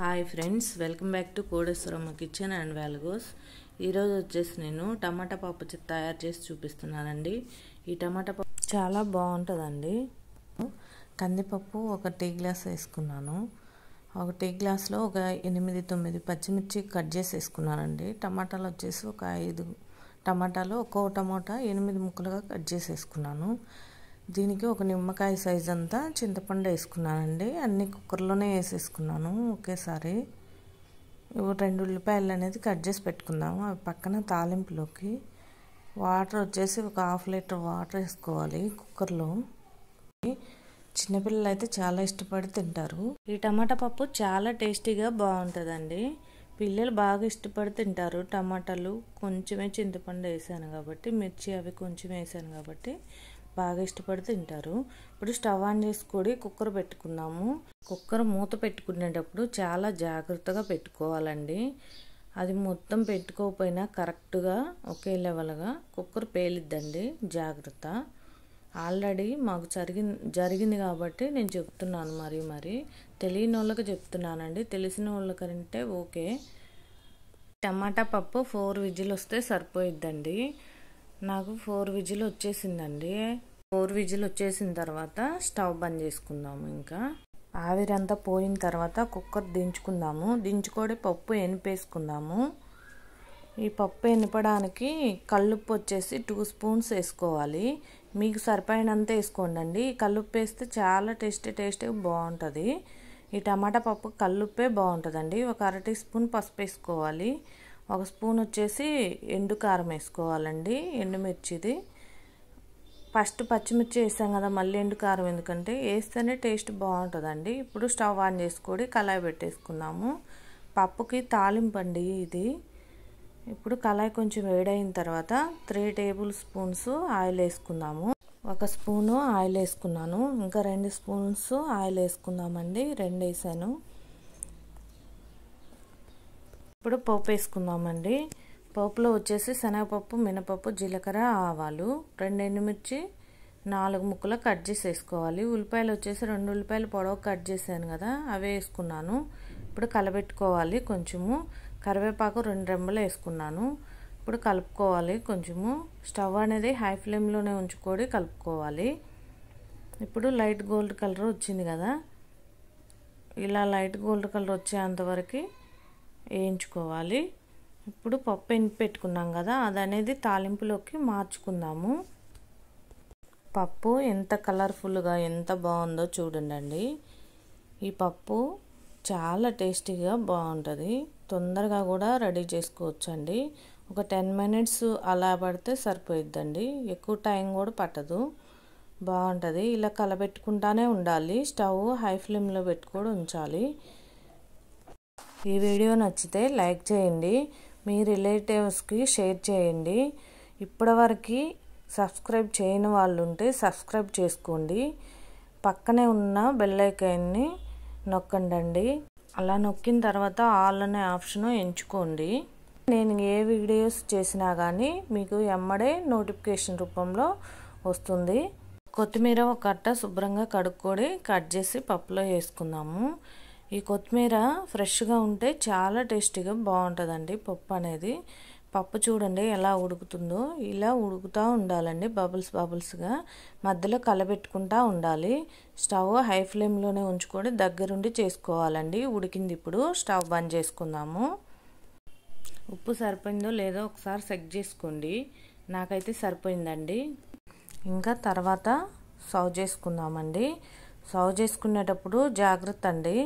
hi friends welcome back to Kodeswaramma kitchen and vlogs ఈరోజు వచ్చేసి నేను టమాటా పప్పు తయారు చేసి చూపిస్తున్నానండి ఈ టమాటా పప్పు చాలా బాగుంటుందండి కందిపప్పు ఒక టీ గ్లాస్ వేసుకున్నాను ఒక టీ గ్లాస్లో ఒక ఎనిమిది తొమ్మిది పచ్చిమిర్చి కట్ చేసి వేసుకున్నానండి టమాటాలు వచ్చేసి ఒక ఐదు టమాటాలు ఒక్కో టమాటా ఎనిమిది ముక్కలుగా కట్ చేసి వేసుకున్నాను దీనికి ఒక నిమ్మకాయ సైజ్ అంతా చింతపండు వేసుకున్నానండి అన్ని కుక్కర్లోనే వేసేసుకున్నాను ఒకేసారి రెండు ఉల్లిపాయలు అనేది కట్ చేసి పెట్టుకుందాము అవి పక్కన తాలింపులోకి వాటర్ వచ్చేసి ఒక హాఫ్ లీటర్ వాటర్ వేసుకోవాలి కుక్కర్లో చిన్నపిల్లలు అయితే చాలా ఇష్టపడి తింటారు ఈ టమాటా పప్పు చాలా టేస్టీగా బాగుంటుందండి పిల్లలు బాగా ఇష్టపడి తింటారు టమాటాలు కొంచెమే చింతపండు వేసాను కాబట్టి మిర్చి అవి కొంచెం వేసాను కాబట్టి బాగా ఇష్టపడి తింటారు ఇప్పుడు స్టవ్ ఆన్ చేసుకొని కుక్కర్ పెట్టుకున్నాము కుక్కర్ మూత పెట్టుకునేటప్పుడు చాలా జాగ్రత్తగా పెట్టుకోవాలండి అది మొత్తం పెట్టుకోకపోయినా కరెక్ట్గా ఒకే లెవెల్గా కుక్కర్ పేలిద్దండి జాగ్రత్త ఆల్రెడీ మాకు జరిగింది జరిగింది కాబట్టి నేను చెప్తున్నాను మరి మరి తెలియని వాళ్ళకి చెప్తున్నానండి తెలిసిన వాళ్ళకంటే ఓకే టమాటా పప్పు ఫోర్ విజిల్ వస్తే సరిపోయిద్దండి నాకు ఫోర్ విజిల్ వచ్చేసిందండి ఫోర్ విజిల్ వచ్చేసిన తర్వాత స్టవ్ బంద్ చేసుకుందాము ఇంకా ఆవిరంతా పోయిన తర్వాత కుక్కర్ దించుకుందాము దించుకోడే పప్పు ఎనిపేసుకుందాము ఈ పప్పు ఎనపడానికి కల్లుప్పు వచ్చేసి టూ స్పూన్స్ వేసుకోవాలి మీకు సరిపోయినంత వేసుకోండి కల్లుప్పు వేస్తే చాలా టేస్టీ టేస్ట్ బాగుంటుంది ఈ టమాటా పప్పు కల్లుప్పే బాగుంటుందండి ఒక అర టీ స్పూన్ పసుపు వేసుకోవాలి ఒక స్పూన్ వచ్చేసి ఎండు కారం వేసుకోవాలండి ఎండుమిర్చిది ఫస్ట్ పచ్చిమిర్చి వేసాం కదా మళ్ళీ ఎండు కారం ఎందుకంటే వేస్తేనే టేస్ట్ బాగుంటుందండి ఇప్పుడు స్టవ్ ఆన్ చేసుకొని కళాయి పెట్టేసుకున్నాము పప్పుకి తాలింపండి ఇది ఇప్పుడు కళాయి కొంచెం వేడైన తర్వాత త్రీ టేబుల్ స్పూన్స్ ఆయిల్ వేసుకుందాము ఒక స్పూను ఆయిల్ వేసుకున్నాను ఇంకా రెండు స్పూన్స్ ఆయిల్ వేసుకుందామండి రెండు వేసాను ఇప్పుడు పోపు వేసుకుందామండి పోపులో వచ్చేసి శనగపప్పు మినపప్పు జీలకర్ర ఆవాలు రెండు ఎండుమిర్చి నాలుగు ముక్కలు కట్ చేసి వేసుకోవాలి ఉల్లిపాయలు వచ్చేసి రెండు ఉల్లిపాయలు పొడవు కట్ చేశాను కదా అవే వేసుకున్నాను ఇప్పుడు కలబెట్టుకోవాలి కొంచెము కరివేపాకు రెండు రెంబలు వేసుకున్నాను ఇప్పుడు కలుపుకోవాలి కొంచెము స్టవ్ అనేది హై ఫ్లేమ్లోనే ఉంచుకొని కలుపుకోవాలి ఇప్పుడు లైట్ గోల్డ్ కలర్ వచ్చింది కదా ఇలా లైట్ గోల్డ్ కలర్ వచ్చేంతవరకు వేయించుకోవాలి ఇప్పుడు పప్పు ఎన్ని పెట్టుకున్నాం కదా అది అనేది తాలింపులోకి మార్చుకుందాము పప్పు ఎంత కలర్ఫుల్గా ఎంత బాగుందో చూడండి ఈ పప్పు చాలా టేస్టీగా బాగుంటుంది తొందరగా కూడా రెడీ చేసుకోవచ్చు అండి ఒక టెన్ మినిట్స్ అలా పడితే సరిపోయిద్దండి ఎక్కువ టైం కూడా పట్టదు బాగుంటుంది ఇలా కలబెట్టుకుంటానే ఉండాలి స్టవ్ హై ఫ్లేమ్లో పెట్టుకొని ఉంచాలి ఈ వీడియో నచ్చితే లైక్ చేయండి మీ రిలేటివ్స్కి షేర్ చేయండి ఇప్పటివరకు సబ్స్క్రైబ్ చేయని వాళ్ళు ఉంటే సబ్స్క్రైబ్ చేసుకోండి పక్కనే ఉన్న బెల్లైకాయన్ని ఐకాన్ని నొక్కండి అలా నొక్కిన తర్వాత ఆల్ అనే ఆప్షన్ ఎంచుకోండి నేను ఏ వీడియోస్ చేసినా కానీ మీకు ఎమ్మడే నోటిఫికేషన్ రూపంలో వస్తుంది కొత్తిమీర ఒక కట్ట శుభ్రంగా కడుక్కొని కట్ చేసి పప్పులో వేసుకుందాము ఈ కొత్తిమీర ఫ్రెష్గా ఉంటే చాలా టేస్టీగా బాగుంటుందండి పప్పు అనేది పప్పు చూడండి ఎలా ఉడుకుతుందో ఇలా ఉడుకుతూ ఉండాలండి బబుల్స్ బబుల్స్గా మధ్యలో కలబెట్టుకుంటూ ఉండాలి స్టవ్ హై ఫ్లేమ్లోనే ఉంచుకొని దగ్గరుండి చేసుకోవాలండి ఉడికింది ఇప్పుడు స్టవ్ బంద్ చేసుకుందాము ఉప్పు సరిపోయిందో లేదో ఒకసారి సెక్ చేసుకోండి నాకైతే సరిపోయిందండి ఇంకా తర్వాత సర్వ్ చేసుకుందామండి సర్వ్ చేసుకునేటప్పుడు జాగ్రత్త అండి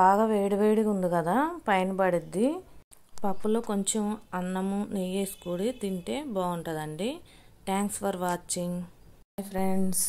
బాగా వేడివేడిగా ఉంది కదా పైన పడిద్ది పప్పులో కొంచెం అన్నము నెయ్యి వేసుకొని తింటే బాగుంటుందండి థ్యాంక్స్ ఫర్ వాచింగ్ ఫ్రెండ్స్